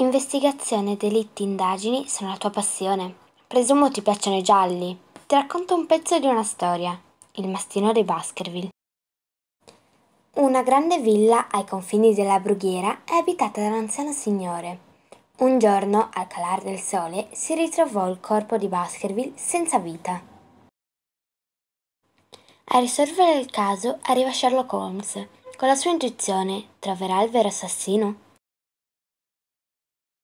Investigazione, delitti, indagini sono la tua passione. Presumo ti piacciono i gialli. Ti racconto un pezzo di una storia. Il mastino dei Baskerville. Una grande villa ai confini della brughiera è abitata da un anziano signore. Un giorno, al calare del sole, si ritrovò il corpo di Baskerville senza vita. A risolvere il caso arriva Sherlock Holmes. Con la sua intuizione, troverà il vero assassino?